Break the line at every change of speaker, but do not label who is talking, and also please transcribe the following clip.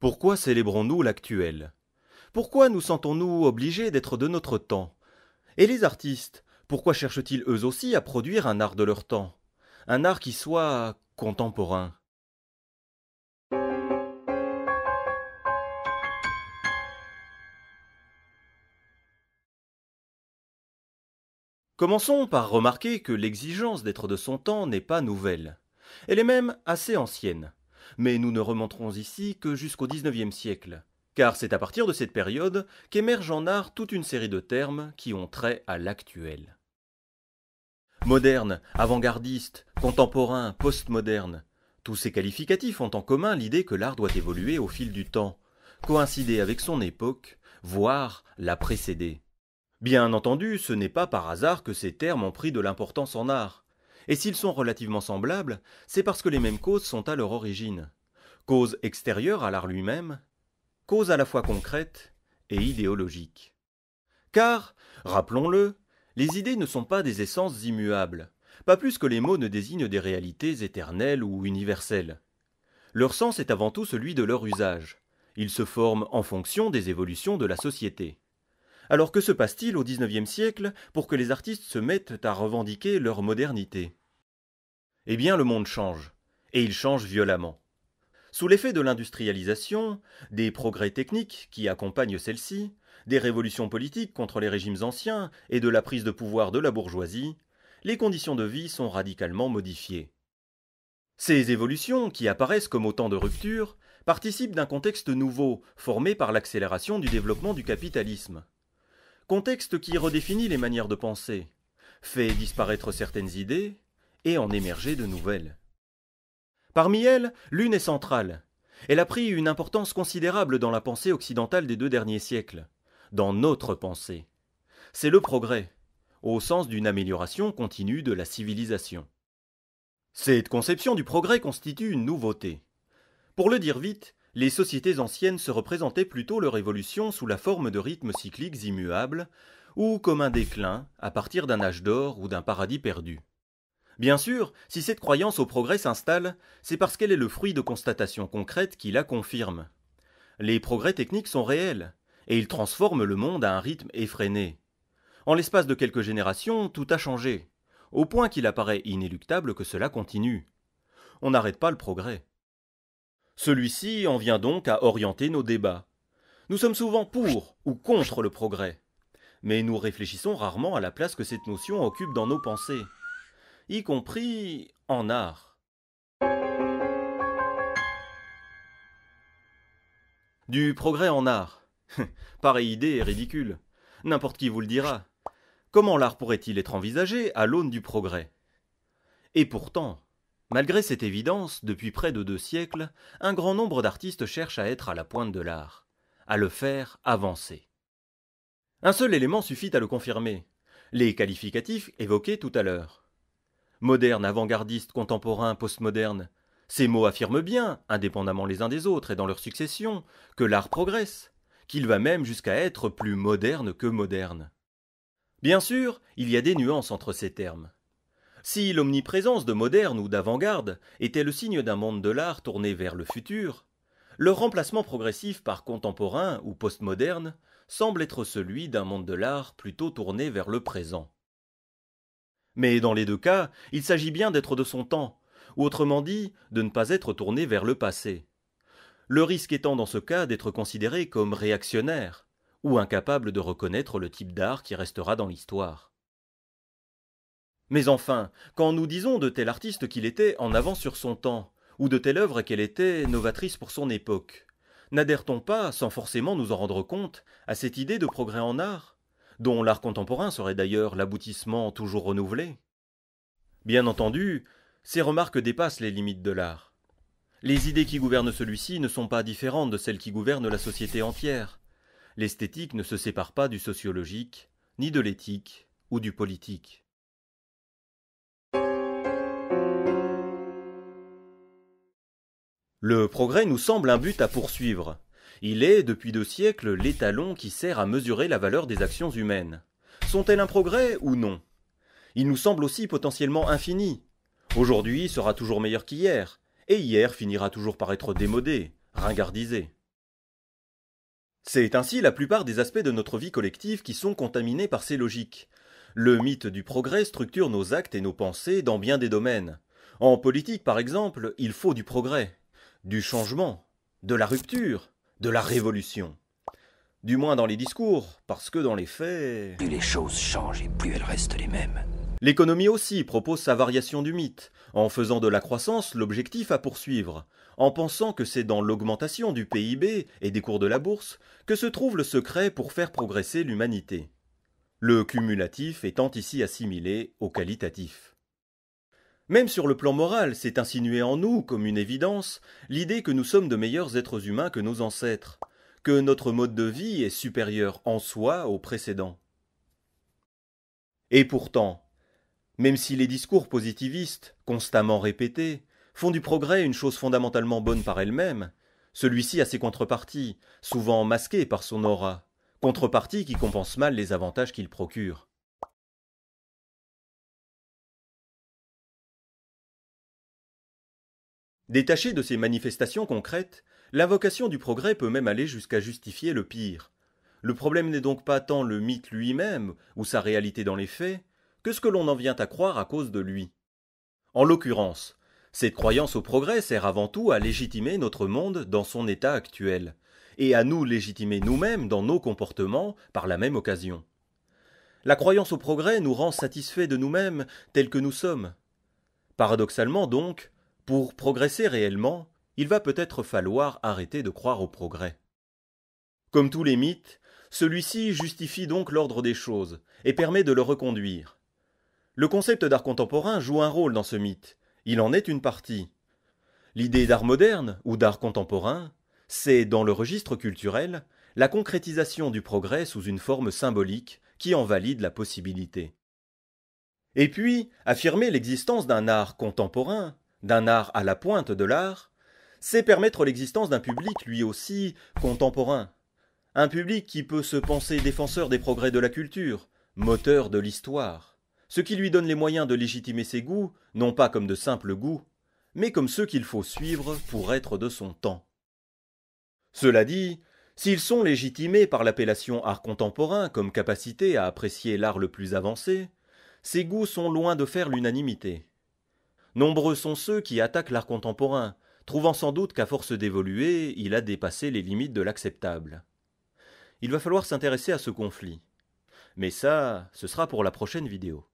Pourquoi célébrons-nous l'actuel Pourquoi nous sentons-nous obligés d'être de notre temps Et les artistes, pourquoi cherchent-ils eux aussi à produire un art de leur temps Un art qui soit contemporain Commençons par remarquer que l'exigence d'être de son temps n'est pas nouvelle. Elle est même assez ancienne. Mais nous ne remonterons ici que jusqu'au XIXe siècle, car c'est à partir de cette période qu'émergent en art toute une série de termes qui ont trait à l'actuel. Moderne, avant-gardiste, contemporain, postmoderne, tous ces qualificatifs ont en commun l'idée que l'art doit évoluer au fil du temps, coïncider avec son époque, voire la précéder. Bien entendu, ce n'est pas par hasard que ces termes ont pris de l'importance en art. Et s'ils sont relativement semblables, c'est parce que les mêmes causes sont à leur origine. Causes extérieures à l'art lui-même, causes à la fois concrètes et idéologiques. Car, rappelons-le, les idées ne sont pas des essences immuables, pas plus que les mots ne désignent des réalités éternelles ou universelles. Leur sens est avant tout celui de leur usage. Ils se forment en fonction des évolutions de la société. Alors que se passe-t-il au XIXe siècle pour que les artistes se mettent à revendiquer leur modernité eh bien le monde change, et il change violemment. Sous l'effet de l'industrialisation, des progrès techniques qui accompagnent celle-ci, des révolutions politiques contre les régimes anciens et de la prise de pouvoir de la bourgeoisie, les conditions de vie sont radicalement modifiées. Ces évolutions, qui apparaissent comme autant de ruptures, participent d'un contexte nouveau, formé par l'accélération du développement du capitalisme. Contexte qui redéfinit les manières de penser, fait disparaître certaines idées, et en émerger de nouvelles. Parmi elles, l'une est centrale. Elle a pris une importance considérable dans la pensée occidentale des deux derniers siècles, dans notre pensée. C'est le progrès, au sens d'une amélioration continue de la civilisation. Cette conception du progrès constitue une nouveauté. Pour le dire vite, les sociétés anciennes se représentaient plutôt leur évolution sous la forme de rythmes cycliques immuables, ou comme un déclin à partir d'un âge d'or ou d'un paradis perdu. Bien sûr, si cette croyance au progrès s'installe, c'est parce qu'elle est le fruit de constatations concrètes qui la confirment. Les progrès techniques sont réels, et ils transforment le monde à un rythme effréné. En l'espace de quelques générations, tout a changé, au point qu'il apparaît inéluctable que cela continue. On n'arrête pas le progrès. Celui-ci en vient donc à orienter nos débats. Nous sommes souvent pour ou contre le progrès, mais nous réfléchissons rarement à la place que cette notion occupe dans nos pensées y compris en art. Du progrès en art. Pareille idée est ridicule. N'importe qui vous le dira. Comment l'art pourrait-il être envisagé à l'aune du progrès Et pourtant, malgré cette évidence, depuis près de deux siècles, un grand nombre d'artistes cherchent à être à la pointe de l'art, à le faire avancer. Un seul élément suffit à le confirmer, les qualificatifs évoqués tout à l'heure. Moderne, avant-gardiste, contemporain, postmoderne. Ces mots affirment bien, indépendamment les uns des autres et dans leur succession, que l'art progresse, qu'il va même jusqu'à être plus moderne que moderne. Bien sûr, il y a des nuances entre ces termes. Si l'omniprésence de moderne ou d'avant-garde était le signe d'un monde de l'art tourné vers le futur, le remplacement progressif par contemporain ou postmoderne semble être celui d'un monde de l'art plutôt tourné vers le présent. Mais dans les deux cas, il s'agit bien d'être de son temps, ou autrement dit, de ne pas être tourné vers le passé. Le risque étant dans ce cas d'être considéré comme réactionnaire, ou incapable de reconnaître le type d'art qui restera dans l'histoire. Mais enfin, quand nous disons de tel artiste qu'il était en avant sur son temps, ou de telle œuvre qu'elle était novatrice pour son époque, n'adhère-t-on pas, sans forcément nous en rendre compte, à cette idée de progrès en art dont l'art contemporain serait d'ailleurs l'aboutissement toujours renouvelé. Bien entendu, ces remarques dépassent les limites de l'art. Les idées qui gouvernent celui-ci ne sont pas différentes de celles qui gouvernent la société entière. L'esthétique ne se sépare pas du sociologique, ni de l'éthique ou du politique. Le progrès nous semble un but à poursuivre, il est, depuis deux siècles, l'étalon qui sert à mesurer la valeur des actions humaines. Sont-elles un progrès ou non Il nous semble aussi potentiellement infini. Aujourd'hui sera toujours meilleur qu'hier, et hier finira toujours par être démodé, ringardisé. C'est ainsi la plupart des aspects de notre vie collective qui sont contaminés par ces logiques. Le mythe du progrès structure nos actes et nos pensées dans bien des domaines. En politique, par exemple, il faut du progrès, du changement, de la rupture, de la révolution. Du moins dans les discours, parce que dans les faits... Plus les choses changent et plus elles restent les mêmes. L'économie aussi propose sa variation du mythe, en faisant de la croissance l'objectif à poursuivre, en pensant que c'est dans l'augmentation du PIB et des cours de la bourse que se trouve le secret pour faire progresser l'humanité. Le cumulatif étant ici assimilé au qualitatif. Même sur le plan moral, c'est insinué en nous, comme une évidence, l'idée que nous sommes de meilleurs êtres humains que nos ancêtres, que notre mode de vie est supérieur en soi au précédent. Et pourtant, même si les discours positivistes, constamment répétés, font du progrès une chose fondamentalement bonne par elle-même, celui-ci a ses contreparties, souvent masquées par son aura, contreparties qui compensent mal les avantages qu'il procure. Détaché de ces manifestations concrètes, l'invocation du progrès peut même aller jusqu'à justifier le pire. Le problème n'est donc pas tant le mythe lui-même ou sa réalité dans les faits, que ce que l'on en vient à croire à cause de lui. En l'occurrence, cette croyance au progrès sert avant tout à légitimer notre monde dans son état actuel, et à nous légitimer nous-mêmes dans nos comportements par la même occasion. La croyance au progrès nous rend satisfaits de nous-mêmes tels que nous sommes. Paradoxalement donc, pour progresser réellement, il va peut-être falloir arrêter de croire au progrès. Comme tous les mythes, celui-ci justifie donc l'ordre des choses et permet de le reconduire. Le concept d'art contemporain joue un rôle dans ce mythe, il en est une partie. L'idée d'art moderne ou d'art contemporain, c'est, dans le registre culturel, la concrétisation du progrès sous une forme symbolique qui en valide la possibilité. Et puis, affirmer l'existence d'un art contemporain d'un art à la pointe de l'art, c'est permettre l'existence d'un public lui aussi contemporain. Un public qui peut se penser défenseur des progrès de la culture, moteur de l'histoire, ce qui lui donne les moyens de légitimer ses goûts, non pas comme de simples goûts, mais comme ceux qu'il faut suivre pour être de son temps. Cela dit, s'ils sont légitimés par l'appellation art contemporain comme capacité à apprécier l'art le plus avancé, ces goûts sont loin de faire l'unanimité. Nombreux sont ceux qui attaquent l'art contemporain, trouvant sans doute qu'à force d'évoluer, il a dépassé les limites de l'acceptable. Il va falloir s'intéresser à ce conflit. Mais ça, ce sera pour la prochaine vidéo.